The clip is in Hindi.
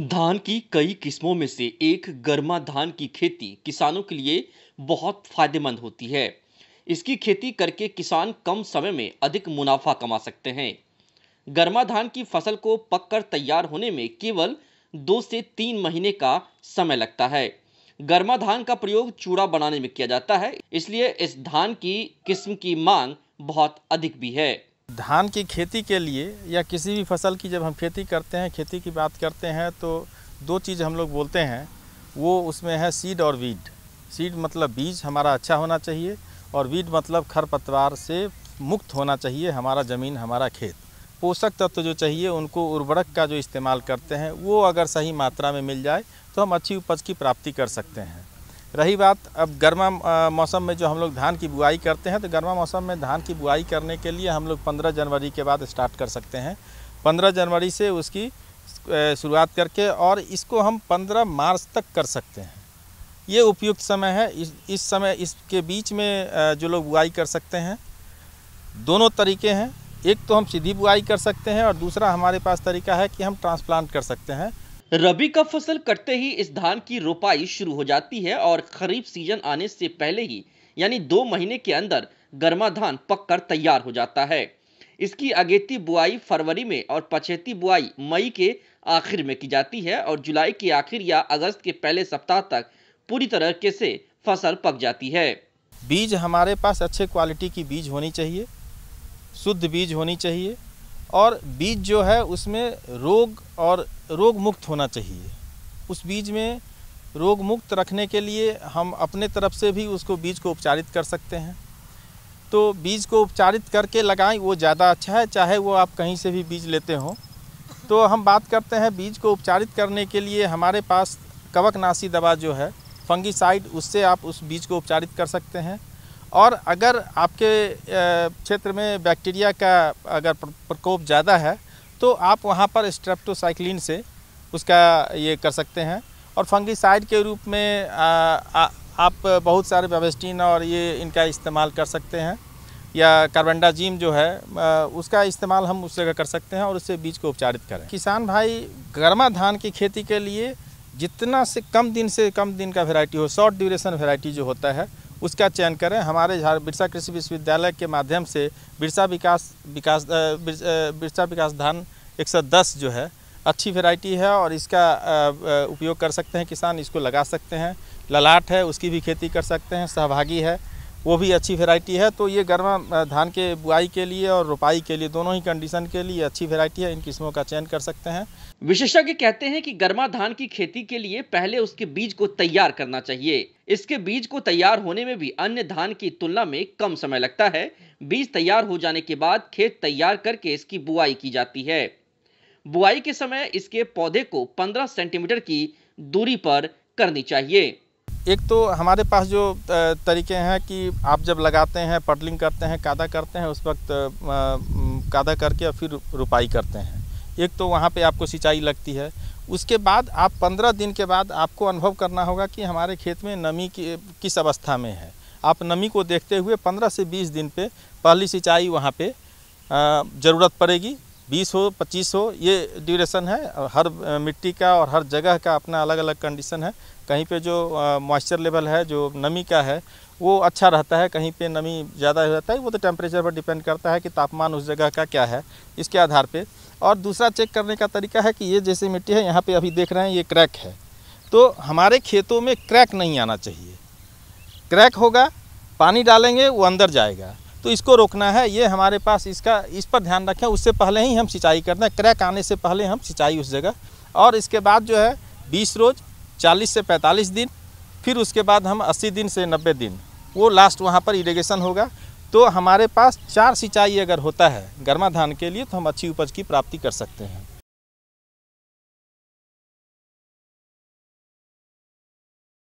धान की कई किस्मों में से एक गर्मा धान की खेती किसानों के लिए बहुत फायदेमंद होती है इसकी खेती करके किसान कम समय में अधिक मुनाफा कमा सकते हैं गर्मा धान की फसल को पककर तैयार होने में केवल दो से तीन महीने का समय लगता है गर्मा धान का प्रयोग चूड़ा बनाने में किया जाता है इसलिए इस धान की किस्म की मांग बहुत अधिक भी है धान की खेती के लिए या किसी भी फसल की जब हम खेती करते हैं खेती की बात करते हैं तो दो चीज़ हम लोग बोलते हैं वो उसमें है सीड और वीड सीड मतलब बीज हमारा अच्छा होना चाहिए और वीड मतलब खरपतवार से मुक्त होना चाहिए हमारा ज़मीन हमारा खेत पोषक तत्व जो चाहिए उनको उर्वरक का जो इस्तेमाल करते हैं वो अगर सही मात्रा में मिल जाए तो हम अच्छी उपज की प्राप्ति कर सकते हैं रही बात अब गर्मा मौसम में जो हम लोग धान की बुआई करते हैं तो गर्मा मौसम में धान की बुआई करने के लिए हम लोग पंद्रह जनवरी के बाद स्टार्ट कर सकते हैं पंद्रह जनवरी से उसकी शुरुआत करके और इसको हम पंद्रह मार्च तक कर सकते हैं ये उपयुक्त समय है इस इस समय इसके बीच में जो लोग बुआई कर सकते हैं दोनों तरीके हैं एक तो हम सीधी बुआई कर सकते हैं और दूसरा हमारे पास तरीका है कि हम ट्रांसप्लांट कर सकते हैं रबी का फसल कटते ही इस धान की रोपाई शुरू हो जाती है और खरीफ सीजन आने से पहले ही यानी दो महीने के अंदर गर्मा धान पककर तैयार हो जाता है इसकी अगेती बुआई फरवरी में और पछेती बुआई मई के आखिर में की जाती है और जुलाई के आखिर या अगस्त के पहले सप्ताह तक पूरी तरह से फसल पक जाती है बीज हमारे पास अच्छे क्वालिटी की बीज होनी चाहिए शुद्ध बीज होनी चाहिए और बीज जो है उसमें रोग और रोग मुक्त होना चाहिए उस बीज में रोग मुक्त रखने के लिए हम अपने तरफ से भी उसको बीज को उपचारित कर सकते हैं तो बीज को उपचारित करके लगाएं वो ज़्यादा अच्छा है चाहे वो आप कहीं से भी बीज लेते हों तो हम बात करते हैं बीज को उपचारित करने के लिए हमारे पास कवकनाशी दवा जो है फंगिसाइड उससे आप उस बीज को उपचारित कर सकते हैं और अगर आपके क्षेत्र में बैक्टीरिया का अगर प्रकोप ज़्यादा है तो आप वहाँ पर स्ट्रेप्टोसाइक्लिन से उसका ये कर सकते हैं और फंगिसाइड के रूप में आ, आ, आप बहुत सारे वेबस्टीन और ये इनका इस्तेमाल कर सकते हैं या कार्बनडाजीम जो है उसका इस्तेमाल हम उस जगह कर सकते हैं और उससे बीज को उपचारित करें किसान भाई गर्मा धान की खेती के लिए जितना से कम दिन से कम दिन का वेराइटी हो शॉर्ट ड्यूरेशन वेराइटी जो होता है उसका चयन करें हमारे झार बिरसा कृषि विश्वविद्यालय के माध्यम से बिरसा विकास विकास बिरसा विकास धान 110 जो है अच्छी वैरायटी है और इसका उपयोग कर सकते हैं किसान इसको लगा सकते हैं ललाट है उसकी भी खेती कर सकते हैं सहभागी है वो भी अच्छी वेराइटी है तो ये गर्मा धान के बुआई के लिए और रोपाई के लिए दोनों ही कंडीशन के लिए अच्छी वेराइटी है इन किस्मों का चयन कर सकते हैं विशेषज्ञ कहते हैं कि गर्मा धान की खेती के लिए पहले उसके बीज को तैयार करना चाहिए इसके बीज को तैयार होने में भी अन्य धान की तुलना में कम समय लगता है बीज तैयार हो जाने के बाद खेत तैयार करके इसकी बुआई की जाती है बुआई के समय इसके पौधे को 15 सेंटीमीटर की दूरी पर करनी चाहिए एक तो हमारे पास जो तरीके हैं कि आप जब लगाते हैं पटलिंग करते हैं कादा करते हैं उस वक्त कादा करके और फिर रुपाई करते हैं एक तो वहाँ पे आपको सिंचाई लगती है उसके बाद आप पंद्रह दिन के बाद आपको अनुभव करना होगा कि हमारे खेत में नमी की किस अवस्था में है आप नमी को देखते हुए पंद्रह से बीस दिन पे पहली सिंचाई वहाँ पे ज़रूरत पड़ेगी बीस हो पच्चीस हो ये ड्यूरेशन है हर मिट्टी का और हर जगह का अपना अलग अलग कंडीशन है कहीं पे जो मॉइस्चर लेवल है जो नमी का है वो अच्छा रहता है कहीं पे नमी ज़्यादा रहता है वो तो टेम्परेचर पर डिपेंड करता है कि तापमान उस जगह का क्या है इसके आधार पे और दूसरा चेक करने का तरीका है कि ये जैसी मिट्टी है यहाँ पर अभी देख रहे हैं ये क्रैक है तो हमारे खेतों में क्रैक नहीं आना चाहिए क्रैक होगा पानी डालेंगे वो अंदर जाएगा तो इसको रोकना है ये हमारे पास इसका इस पर ध्यान रखें उससे पहले ही हम सिंचाई करते हैं क्रैक आने से पहले हम सिंचाई उस जगह और इसके बाद जो है बीस रोज़ चालीस से पैंतालीस दिन फिर उसके बाद हम अस्सी दिन से नब्बे दिन वो लास्ट वहाँ पर इरीगेशन होगा तो हमारे पास चार सिंचाई अगर होता है गर्मा धान के लिए तो हम अच्छी उपज की प्राप्ति कर सकते हैं